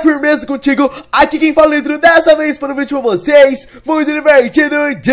firmeza contigo, aqui quem fala dentro dessa vez para o vídeo pra vocês Muito divertido de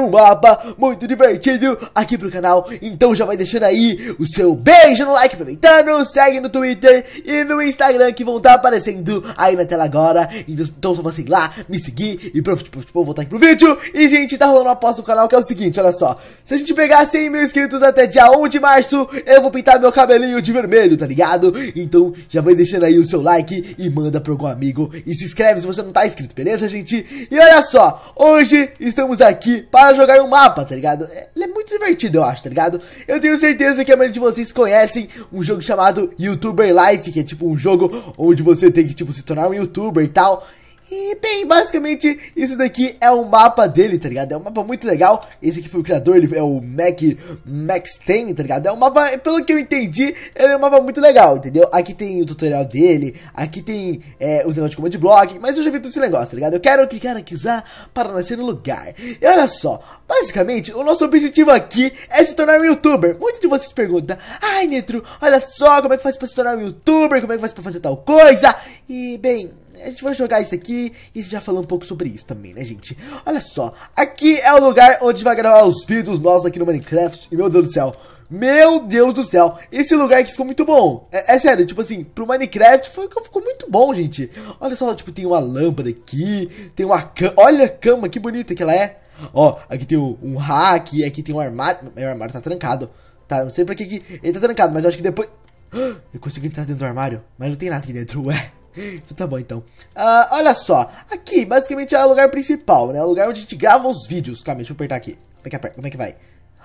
um mapa, muito divertido aqui pro canal Então já vai deixando aí o seu beijo no like, aproveitando, segue no Twitter e no Instagram que vão estar tá aparecendo aí na tela agora Então, então só seguir lá, me seguir e pronto tipo, tipo, voltar aqui pro vídeo E gente, tá rolando uma aposta no canal que é o seguinte, olha só Se a gente pegar 100 mil inscritos até dia 1 de março, eu vou pintar meu cabelinho de vermelho, tá ligado? Então já vai deixando aí o seu like e manda manda pra algum amigo e se inscreve se você não tá inscrito, beleza, gente? E olha só, hoje estamos aqui para jogar um mapa, tá ligado? É, ele é muito divertido, eu acho, tá ligado? Eu tenho certeza que a maioria de vocês conhecem um jogo chamado YouTuber Life, que é tipo um jogo onde você tem que, tipo, se tornar um YouTuber e tal. E bem, basicamente, isso daqui é o mapa dele, tá ligado? É um mapa muito legal. Esse aqui foi o criador, ele é o Mac Max 10, tá ligado? É um mapa, pelo que eu entendi, ele é um mapa muito legal, entendeu? Aqui tem o tutorial dele, aqui tem é, os negócios de command block, mas eu já vi tudo esse negócio, tá ligado? Eu quero clicar aqui usar para nascer no lugar. E olha só, basicamente, o nosso objetivo aqui é se tornar um youtuber. Muitos de vocês perguntam, ai Nitro, olha só como é que faz pra se tornar um youtuber, como é que faz pra fazer tal coisa? E bem a gente vai jogar isso aqui e já falar um pouco sobre isso também, né, gente? Olha só, aqui é o lugar onde vai gravar os vídeos nossos aqui no Minecraft. E meu Deus do céu, meu Deus do céu, esse lugar aqui ficou muito bom. É, é sério, tipo assim, pro Minecraft foi, ficou muito bom, gente. Olha só, tipo, tem uma lâmpada aqui, tem uma cama. Olha a cama, que bonita que ela é. Ó, aqui tem um, hack, e aqui tem um armário. Meu armário tá trancado. Tá, não sei por que, que ele tá trancado, mas eu acho que depois... Eu consigo entrar dentro do armário, mas não tem nada aqui dentro, ué. Então tá bom então. Uh, olha só, aqui basicamente é o lugar principal, né? o lugar onde a gente grava os vídeos. Calma, deixa eu apertar aqui. Como é que, é aperta? Como é que vai?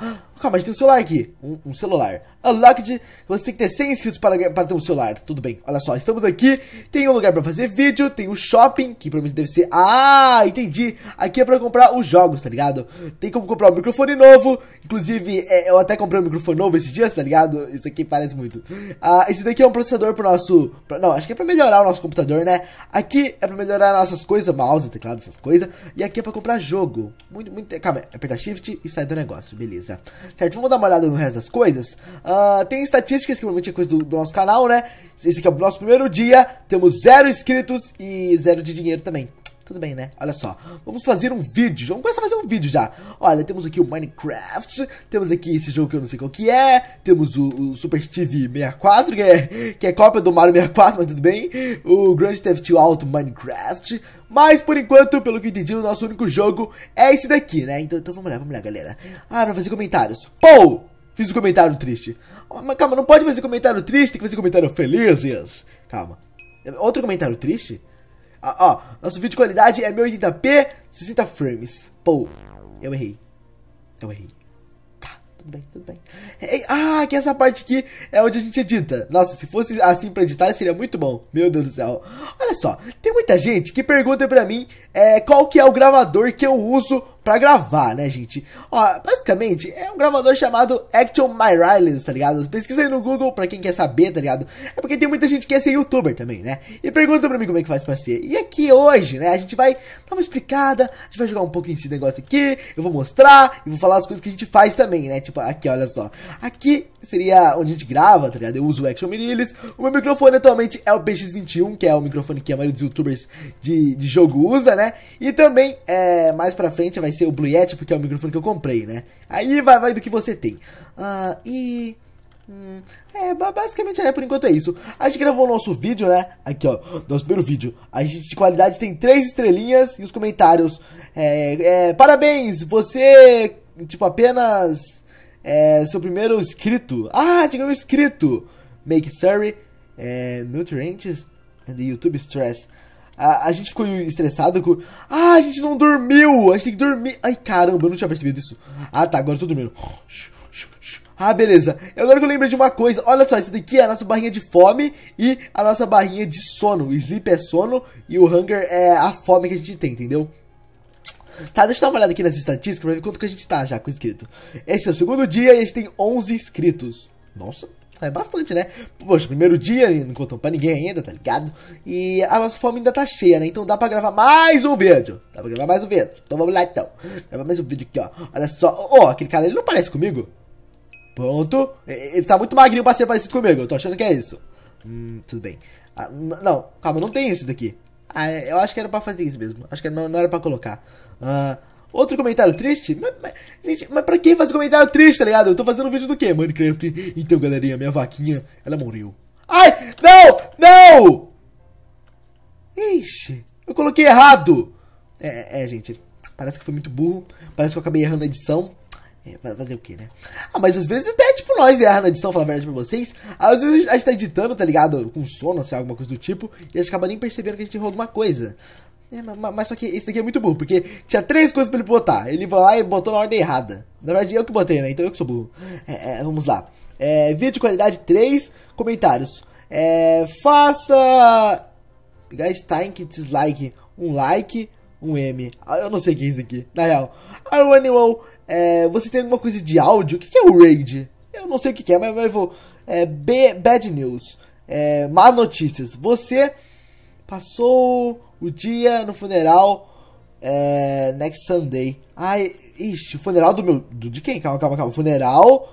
Calma, a gente tem um celular aqui. Um, um celular. Unlocked. Você tem que ter 100 inscritos para, para ter um celular. Tudo bem. Olha só, estamos aqui. Tem um lugar para fazer vídeo. Tem o um shopping, que provavelmente deve ser... Ah, entendi. Aqui é para comprar os jogos, tá ligado? Tem como comprar um microfone novo. Inclusive, é, eu até comprei um microfone novo esses dias, tá ligado? Isso aqui parece muito. Ah, esse daqui é um processador o nosso... Pra, não, acho que é para melhorar o nosso computador, né? Aqui é para melhorar nossas coisas. Mouse, teclado, essas coisas. E aqui é para comprar jogo. Muito, muito... Calma, apertar shift e sai do negócio. Beleza coisa, certo? Vamos dar uma olhada no resto das coisas. Uh, tem estatísticas, que provavelmente é coisa do, do, nosso canal, né? Esse aqui é o nosso primeiro dia, temos zero inscritos e zero de dinheiro também. Tudo bem, né? Olha só, vamos fazer um vídeo. Vamos começar a fazer um vídeo já. Olha, temos aqui o Minecraft, temos aqui esse jogo que eu não sei qual que é, temos o, o Super Steve 64, que é, que é cópia do Mario 64, mas tudo bem. O Grand Theft Auto Minecraft. Mas, por enquanto, pelo que entendi, o nosso único jogo é esse daqui, né? Então, então vamos lá, vamos lá, galera. Ah, pra fazer comentários. Pou! Fiz um comentário triste. Ah, mas calma, não pode fazer comentário triste, tem que fazer comentário felizes. Calma. Outro comentário triste? Ah, ó, nosso vídeo de qualidade é 1080p, 60 frames. Pô, eu errei. Eu errei. Tá, tudo bem, tudo bem. Ei, ah, que essa parte aqui é onde a gente edita. Nossa, se fosse assim pra editar, seria muito bom. Meu Deus do céu. Olha só, tem muita gente que pergunta pra mim é, qual que é o gravador que eu uso pra gravar, né, gente? Ó, basicamente, é um gravador chamado Action My Rylance, tá ligado? Pesquisa aí no Google pra quem quer saber, tá ligado? É porque tem muita gente que quer ser youtuber também, né? E pergunta pra mim como é que faz pra ser. E aqui hoje, né, a gente vai dar uma explicada, a gente vai jogar um pouco esse negócio aqui, eu vou mostrar e vou falar as coisas que a gente faz também, né? Tipo, aqui, olha só. Aqui seria onde a gente grava, tá ligado? Eu uso o Action Mirilis. O meu microfone atualmente é o bx 21 que é o microfone que a maioria dos youtubers de, de jogo usa, né? E também, é, mais pra frente vai vai ser o Blue Yeti, porque é o microfone que eu comprei, né? Aí vai, vai do que você tem. Ah, e... Hum, é, basicamente é, por enquanto é isso. A gente gravou o nosso vídeo, né? Aqui, ó, nosso primeiro vídeo. A gente de qualidade tem três estrelinhas e os comentários. É, é, parabéns, você, tipo, apenas é, seu primeiro inscrito. Ah, tinha um inscrito. Make Surrey, é, Nutrientes and YouTube Stress. A, a gente ficou estressado com. Ah, a gente não dormiu! A gente tem que dormir. Ai, caramba, eu não tinha percebido isso. Ah, tá, agora eu tô dormindo. Ah, beleza. Agora que eu lembrei de uma coisa, olha só, isso daqui é a nossa barrinha de fome e a nossa barrinha de sono. O sleep é sono e o hunger é a fome que a gente tem, entendeu? Tá, deixa eu dar uma olhada aqui nas estatísticas pra ver quanto que a gente tá já com inscrito. Esse é o segundo dia e a gente tem 11 inscritos. Nossa, é bastante, né? Poxa, primeiro dia, não contou pra ninguém ainda, tá ligado? E a nossa fome ainda tá cheia, né? Então dá pra gravar mais um vídeo. Dá pra gravar mais um vídeo. Então vamos lá, então. Gravar mais um vídeo aqui, ó. Olha só. Ó, oh, aquele cara, ele não parece comigo? Pronto. Ele tá muito magrinho pra ser parecido comigo. Eu tô achando que é isso. Hum, tudo bem. Ah, não, calma, não tem isso daqui. Ah, é, eu acho que era pra fazer isso mesmo. Acho que não, não era pra colocar. Ah, Outro comentário triste? Mas, mas, gente, mas pra que fazer comentário triste, tá ligado? Eu tô fazendo um vídeo do quê? Minecraft. Então, galerinha, minha vaquinha, ela morreu. Ai, não, não! Ixi, eu coloquei errado. É, é, gente, parece que foi muito burro. Parece que eu acabei errando a edição. É, fazer o que, né? Ah, mas às vezes até, tipo, nós errar na edição, falar a verdade pra vocês. Às vezes a gente tá editando, tá ligado? Com sono, sei assim, alguma coisa do tipo. E a gente acaba nem percebendo que a gente errou alguma coisa. É, mas, mas, só que esse daqui é muito burro, porque tinha três coisas pra ele botar. Ele vai lá e botou na ordem errada. Na verdade, eu que botei, né? Então eu que sou burro. É, é, vamos lá. É, vídeo de qualidade 3, comentários. É, faça... Guys, time tá dislike, um like, um M. Ah, eu não sei o que é isso aqui, na real. Ah, Our Animal, é, você tem alguma coisa de áudio? O que, é o Raid? Eu não sei o que, é, mas, mas eu vou... É, bad News. É, notícias. Você Passou o dia no funeral. É, next Sunday. Ai, ixi, funeral do meu. Do, de quem? Calma, calma, calma. Funeral.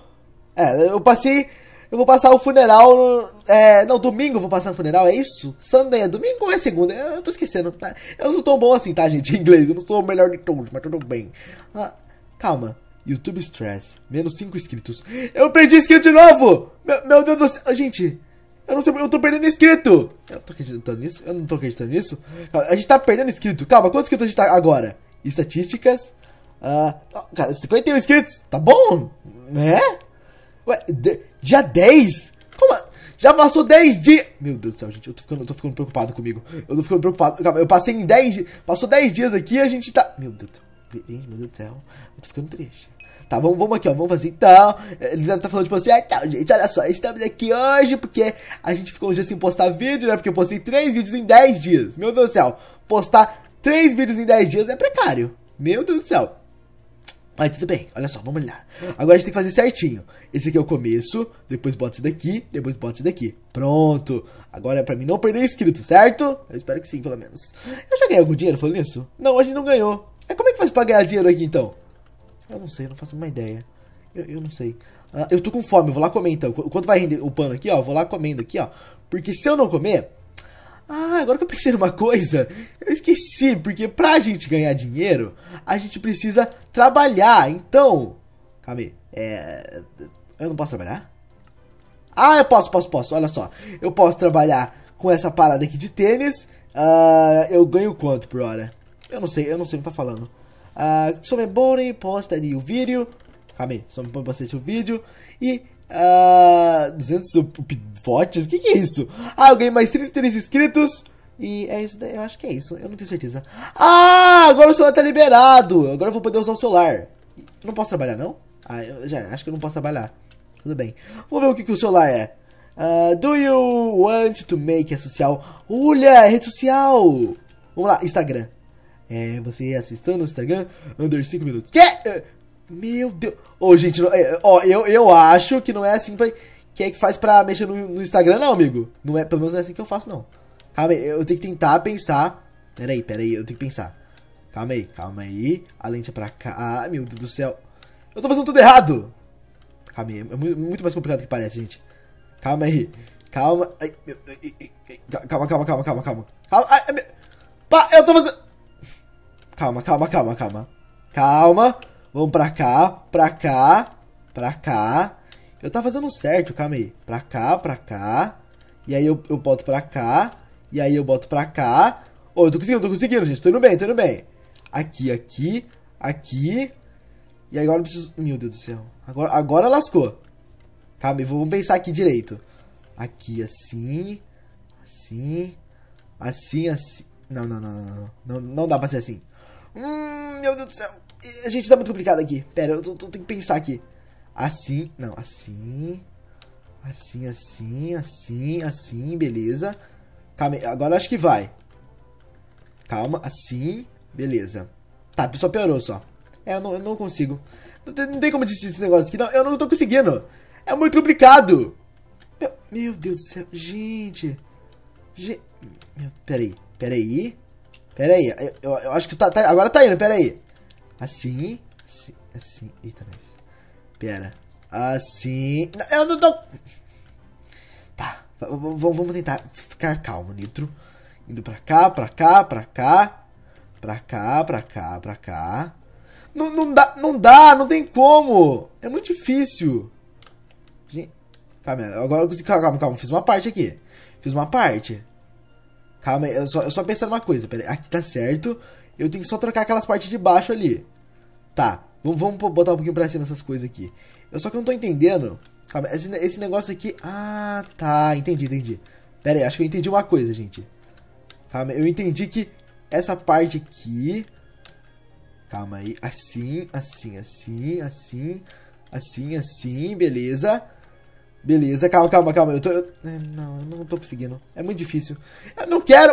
É, eu passei. Eu vou passar o funeral. No, é, não, domingo eu vou passar no funeral, é isso? Sunday é domingo ou é segunda? Eu, eu tô esquecendo. Tá? Eu não sou tão bom assim, tá, gente? Em inglês. Eu não sou o melhor de todos, mas tudo bem. Ah, calma. YouTube Stress. Menos 5 inscritos. Eu perdi inscrito de novo! Meu, meu Deus do céu. Gente, eu não sei, eu tô perdendo inscrito. Eu não tô acreditando nisso, eu não tô acreditando nisso. A gente tá perdendo inscrito. Calma, quantos inscritos a gente tá agora? Estatísticas. Ah, cara, 51 inscritos, tá bom? Né? Ué, dia 10? Como? É? Já passou 10 dias. Meu Deus do céu, gente, eu tô ficando, eu tô ficando preocupado comigo. Eu tô ficando preocupado. Calma, eu passei em 10. Passou 10 dias aqui e a gente tá. Meu Deus do céu. meu Deus do céu. Eu tô ficando triste tá? Vamos, vamos aqui, ó, vamos fazer então. É, ele deve tá falando tipo assim, ah, então, gente, olha só, estamos aqui hoje porque a gente ficou um dia sem postar vídeo, né? Porque eu postei 3 vídeos em 10 dias. Meu Deus do céu, postar 3 vídeos em 10 dias é precário. Meu Deus do céu. Mas tudo bem, olha só, vamos lá. Agora a gente tem que fazer certinho. Esse aqui é o começo, depois bota esse daqui, depois bota esse daqui. Pronto. Agora é pra mim não perder inscrito, certo? Eu espero que sim, pelo menos. Eu já ganhei algum dinheiro falando isso? Não, a gente não ganhou. Mas como é que faz pra ganhar dinheiro aqui então? Eu não sei, eu não faço uma ideia. Eu, eu não sei. Ah, eu tô com fome, eu vou lá comer então. Quanto vai render o pano aqui, ó? vou lá comendo aqui, ó. Porque se eu não comer. Ah, agora que eu pensei numa coisa, eu esqueci, porque pra gente ganhar dinheiro, a gente precisa trabalhar. Então. Calma aí. É. Eu não posso trabalhar? Ah, eu posso, posso, posso. Olha só. Eu posso trabalhar com essa parada aqui de tênis. Uh, eu ganho quanto por hora? Eu não sei, eu não sei o que tá falando. Uh, ah, Somebody é posta ali o vídeo. Calma aí, Somebody posta o vídeo. E Uh, 200 votos, O que, que é isso? Ah, eu ganhei mais 33 inscritos. E é isso daí, eu acho que é isso. Eu não tenho certeza. Ah, agora o celular tá liberado. Agora eu vou poder usar o celular. Não posso trabalhar, não? Ah, eu já acho que eu não posso trabalhar. Tudo bem. Vou ver o que, que o celular é. Uh, do you want to make a social? Olha, rede social. Vamos lá, Instagram. É, você assistindo o Instagram, under 5 minutos. Que? É, meu Deus. Ô, oh, gente, é, ó, eu, eu acho que não é assim pra. Que é que faz pra mexer no, no, Instagram, não, amigo? Não é, pelo menos não é assim que eu faço, não. Calma aí, eu tenho que tentar pensar. Pera aí, pera aí, eu tenho que pensar. Calma aí, calma aí. A lente é pra cá. Ah, meu Deus do céu. Eu tô fazendo tudo errado. Calma aí, é muito mais complicado do que parece, gente. Calma aí. Calma. Ai, meu, ai, ai, calma, calma, calma, calma, calma. Calma. Ai, meu... Pá, eu tô fazendo. Calma, calma, calma, calma. Calma. Vamos pra cá, pra cá, pra cá. Eu tava fazendo certo, calma aí. Pra cá, pra cá. E aí eu, eu boto pra cá. E aí eu boto pra cá. Ô, oh, eu tô conseguindo, tô conseguindo, gente. Tô indo bem, tô indo bem. Aqui, aqui, aqui. E agora eu preciso... Meu Deus do céu. Agora, agora lascou. Calma aí, vamos pensar aqui direito. Aqui, assim. Assim. Assim, assim. Não, não, não, não. Não, não dá pra ser assim. Hum, meu Deus do céu. A gente tá muito complicado aqui. Pera, eu, tô, tô, tenho que pensar aqui. Assim, não, assim. Assim, assim, assim, assim, beleza. Calma, agora acho que vai. Calma, assim, beleza. Tá, só piorou só. É, eu não, eu não consigo. Não tem, não tem como desistir esse negócio aqui, não. Eu não tô conseguindo. É muito complicado. Meu, meu Deus do céu. Gente. Gente. Meu, peraí, peraí. Pera aí, eu, eu, acho que tá, tá, Agora tá indo, pera aí. Assim, assim, assim. Eita, mas. Pera. Assim. Eu não tô. Tá, vamos tentar ficar calmo, Nitro. Indo pra cá, pra cá, pra cá. Pra cá, pra cá, pra cá. Não, não dá, não dá, não tem como. É muito difícil. Gente, calma, agora eu consigo. Calma, calma, fiz uma parte aqui. Fiz uma parte. Calma aí, eu só, eu só pensando uma coisa, pera aí. Aqui tá certo. Eu tenho que só trocar aquelas partes de baixo ali. Tá, vamos, vamos botar um pouquinho pra cima essas coisas aqui. Eu só que não tô entendendo. Calma, esse, esse negócio aqui... Ah, tá, entendi, entendi. Pera aí, acho que eu entendi uma coisa, gente. Calma, eu entendi que essa parte aqui... Calma aí, assim, assim, assim, assim, assim, assim, beleza. Beleza, calma, calma, calma. Eu tô. Eu, é, não, eu não tô conseguindo. É muito difícil. Eu não quero.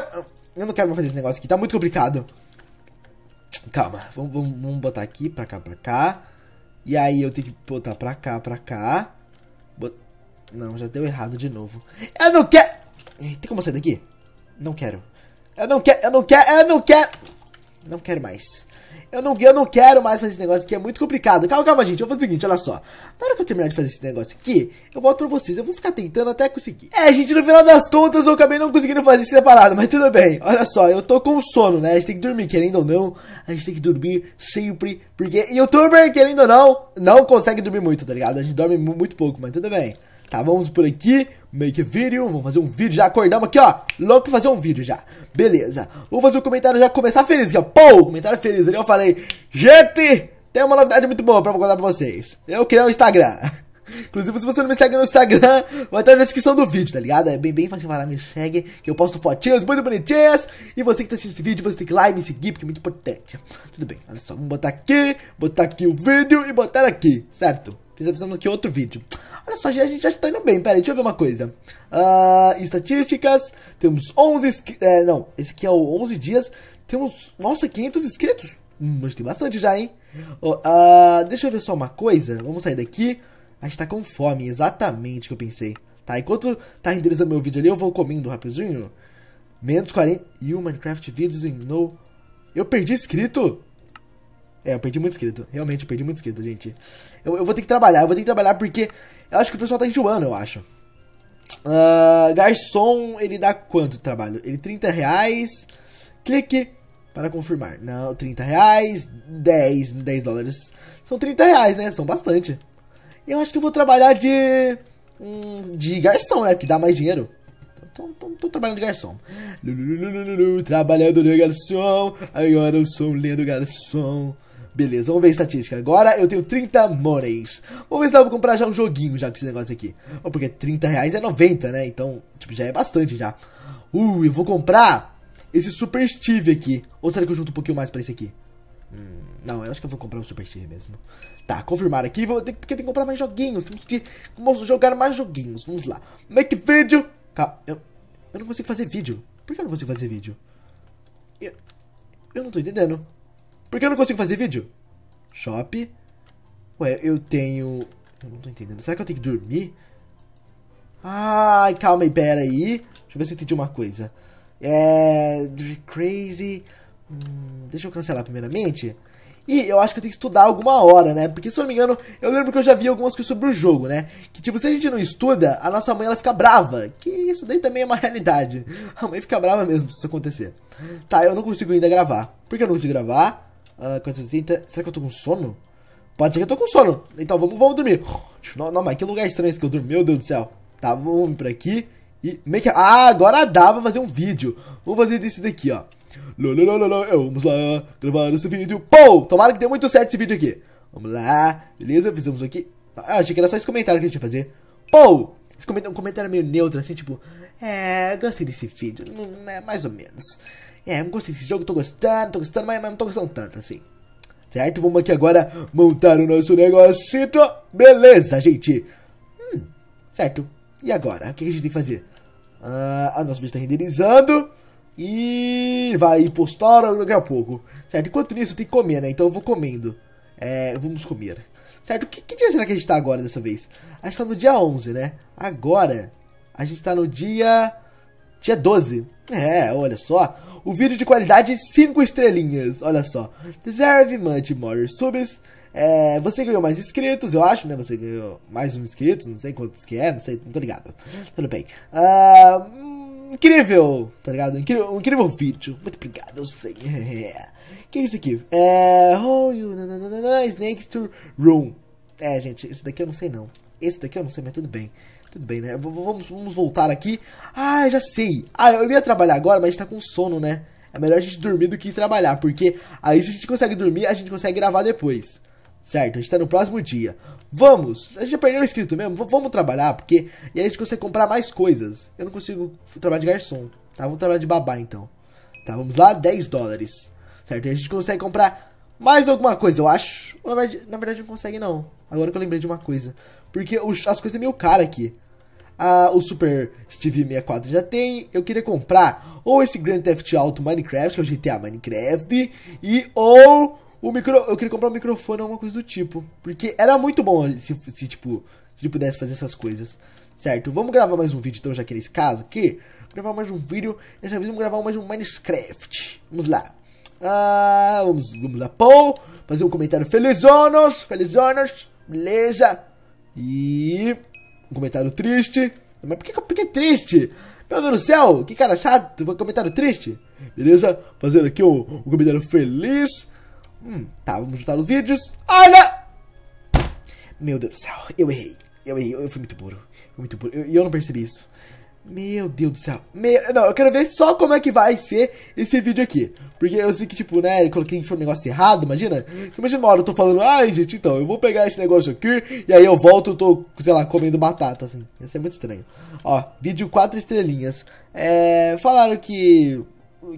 Eu não quero mais fazer esse negócio aqui, tá muito complicado. Calma, vamos, vamos, vamos botar aqui, pra cá, pra cá. E aí eu tenho que botar pra cá, pra cá. Bot... Não, já deu errado de novo. Eu não quero. Tem como sair daqui? Não quero. Eu não quero, eu não quero, eu não quero. Não quero mais. Eu não, eu não quero mais fazer esse negócio que é muito complicado. Calma, calma, gente. Eu vou fazer o seguinte, olha só. Na hora que eu terminar de fazer esse negócio aqui, eu volto pra vocês. Eu vou ficar tentando até conseguir. É, gente, no final das contas eu acabei não conseguindo fazer separado, mas tudo bem. Olha só, eu tô com sono, né? A gente tem que dormir, querendo ou não. A gente tem que dormir sempre, porque youtuber, querendo ou não, não consegue dormir muito, tá ligado? A gente dorme muito pouco, mas tudo bem. Tá, vamos por aqui. Make a video. Vamos fazer um vídeo. Já acordamos aqui, ó. Louco pra fazer um vídeo já. Beleza. Vou fazer um comentário já começar feliz aqui, ó. Pô, comentário é feliz ali. Eu falei, gente, tem uma novidade muito boa pra vou contar pra vocês. Eu criei um Instagram. Inclusive, se você não me segue no Instagram, vai estar na descrição do vídeo, tá ligado? É bem, bem fácil vai lá, me segue, que eu posto fotinhas muito bonitinhas. E você que tá assistindo esse vídeo, você tem que ir lá e me seguir, porque é muito importante. Tudo bem, olha só, vamos botar aqui, botar aqui o vídeo e botar aqui, certo? Fizemos aqui outro vídeo. Olha só, a gente já está indo bem. Pera aí, deixa eu ver uma coisa. Uh, estatísticas. Temos 11... É, não, esse aqui é o 11 dias. Temos, nossa, 500 inscritos. Hum, mas tem bastante já, hein? uh, deixa eu ver só uma coisa. Vamos sair daqui. A gente tá com fome, exatamente o que eu pensei. Tá, enquanto tá renderizando meu vídeo ali, eu vou comendo rapidinho. Menos 41 Minecraft vídeos em no... Eu perdi inscrito! É, eu perdi muito inscrito. Realmente, eu perdi muito inscrito, gente. Eu, eu vou ter que trabalhar, eu vou ter que trabalhar porque eu acho que o pessoal tá enjoando, eu acho. Uh, garçom, ele dá quanto de trabalho? Ele 30 reais. Clique para confirmar. Não, 30 reais, 10, 10 dólares. São 30 reais, né? São bastante. Eu acho que eu vou trabalhar de. Hum, de garçom, né? Que dá mais dinheiro. Tô, tô, tô, trabalhando de garçom. Trabalhando de garçom, agora eu sou um lindo garçom. Beleza, vamos ver a estatística. Agora eu tenho 30 mores. Vamos ver se dá pra comprar já um joguinho já com esse negócio aqui. porque 30 reais é 90, né? Então, tipo, já é bastante já. Uh, eu vou comprar esse Super Steve aqui. Ou será que eu junto um pouquinho mais pra esse aqui? Hum, não, eu acho que eu vou comprar um Super Steve mesmo. Tá, confirmar aqui. Vou ter, porque tem que comprar mais joguinhos. Temos que jogar mais joguinhos. Vamos lá. Make vídeo. Calma, eu, eu não consigo fazer vídeo. Por que eu não consigo fazer vídeo? Eu, eu não tô entendendo. Por que eu não consigo fazer vídeo? Shop. Ué, eu tenho... Eu não tô entendendo. Será que eu tenho que dormir? Ai, calma aí, pera aí. Deixa eu ver se eu entendi uma coisa. É... Crazy... Hum, deixa eu cancelar primeiramente. E eu acho que eu tenho que estudar alguma hora, né? Porque se eu não me engano, eu lembro que eu já vi algumas coisas sobre o jogo, né? Que tipo, se a gente não estuda, a nossa mãe ela fica brava. Que isso daí também é uma realidade. A mãe fica brava mesmo se isso acontecer. Tá, eu não consigo ainda gravar. Por que eu não consigo gravar? Uh, ah, 430. Será que eu tô com sono? Pode ser que eu tô com sono. Então vamos, vamos dormir. Não, não, mas que lugar estranho esse que eu dormi, meu Deus do céu. Tá, vamos por aqui. E meio que. Ah, agora dá pra fazer um vídeo. Vou fazer desse daqui, ó. Lololololo, vamos lá gravar esse vídeo. Pou! tomara que dê muito certo esse vídeo aqui. Vamos lá, beleza? Fizemos aqui. Ah, achei que era só esse comentário que a gente ia fazer. Pou! Esse comentário, um comentário meio neutro, assim, tipo, é, gostei desse vídeo, é, mais ou menos. É, gostei desse jogo, tô gostando, tô gostando, mas, mas não tô gostando tanto, assim. Certo? Vamos aqui agora montar o nosso negocinho. Beleza, gente. Hum, certo. E agora? O que a gente tem que fazer? Ah, nosso vídeo tá renderizando. E vai postar daqui a pouco. Certo? Enquanto isso, tem que comer, né? Então eu vou comendo. É, vamos comer. Certo? Que, que dia será que a gente tá agora dessa vez? A gente tá no dia 11, né? Agora, a gente tá no dia... Dia 12. É, olha só. O vídeo de qualidade 5 estrelinhas, olha só. Deserve much more subs. É, você ganhou mais inscritos, eu acho, né? Você ganhou mais um inscrito, não sei quantos que é, não sei, não tô ligado. Tudo bem. Ahn. Uh, hum, incrível, tá ligado? Incrível, um incrível vídeo. Muito obrigado, eu sei. que é isso aqui? É. Oh, you, nananana, snakes to room. É, gente, esse daqui eu não sei não. Esse daqui eu não sei, mas tudo bem. Tudo bem, né? V vamos, vamos voltar aqui. Ah, já sei. Ah, eu ia trabalhar agora, mas a gente tá com sono, né? É melhor a gente dormir do que trabalhar, porque aí se a gente consegue dormir, a gente consegue gravar depois certo? A gente tá no próximo dia. Vamos! A gente já perdeu o inscrito mesmo, v vamos trabalhar, porque... E aí a gente consegue comprar mais coisas. Eu não consigo trabalhar de garçom, tá? Vamos trabalhar de babá, então. Tá, vamos lá, 10 dólares, certo? E a gente consegue comprar mais alguma coisa, eu acho. Na verdade, na verdade não consegue, não. Agora que eu lembrei de uma coisa. Porque as coisas são meio cara aqui. Ah, o Super Steve 64 já tem. Eu queria comprar ou esse Grand Theft Auto Minecraft, que é o GTA Minecraft, e ou o micro, eu queria comprar um microfone ou alguma coisa do tipo. Porque era muito bom se, se, tipo, se pudesse fazer essas coisas. Certo? Vamos gravar mais um vídeo então, já que nesse caso aqui. Gravar mais um vídeo. Dessa vez vamos gravar mais um Minecraft. Vamos lá. Ah, vamos, vamos lá, Paul. Fazer um comentário felizonos, felizonos. Beleza. E... Um comentário triste. Mas por que, por que triste? Meu Deus do céu, que cara chato. Um comentário triste. Beleza? Fazendo aqui um, um comentário feliz. Hum, tá, vamos juntar os vídeos. Olha! Meu Deus do céu, eu errei. Eu errei, eu fui muito burro. Fui muito burro. E eu, eu, não percebi isso. Meu Deus do céu. Meu, não, eu quero ver só como é que vai ser esse vídeo aqui. Porque eu sei que, tipo, né, eu coloquei um negócio errado, imagina. Imagina uma hora eu tô falando, ai, gente, então, eu vou pegar esse negócio aqui, e aí eu volto, eu tô, sei lá, comendo batata, assim. Ia ser muito estranho. Ó, vídeo 4 estrelinhas. É, falaram que...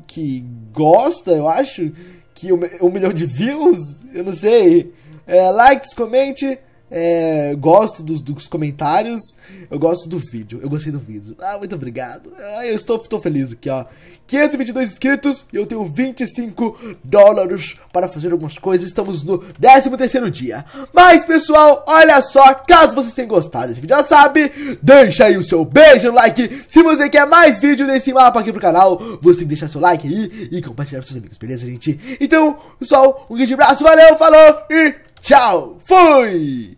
que gosta, eu acho, que um, um milhão de views, eu não sei, é, likes, comente é, gosto dos, dos, comentários, eu gosto do vídeo, eu gostei do vídeo. Ah, muito obrigado. Ah, eu estou, estou feliz aqui, ó. 522 inscritos e eu tenho 25 dólares para fazer algumas coisas. Estamos no 13º dia. Mas, pessoal, olha só, caso vocês tenham gostado desse vídeo, já sabe, deixa aí o seu beijo, like. Se você quer mais vídeo desse mapa aqui pro canal, você tem que deixar seu like aí e compartilhar com seus amigos, beleza, gente? Então, pessoal, um grande abraço, valeu, falou e tchau! Fui!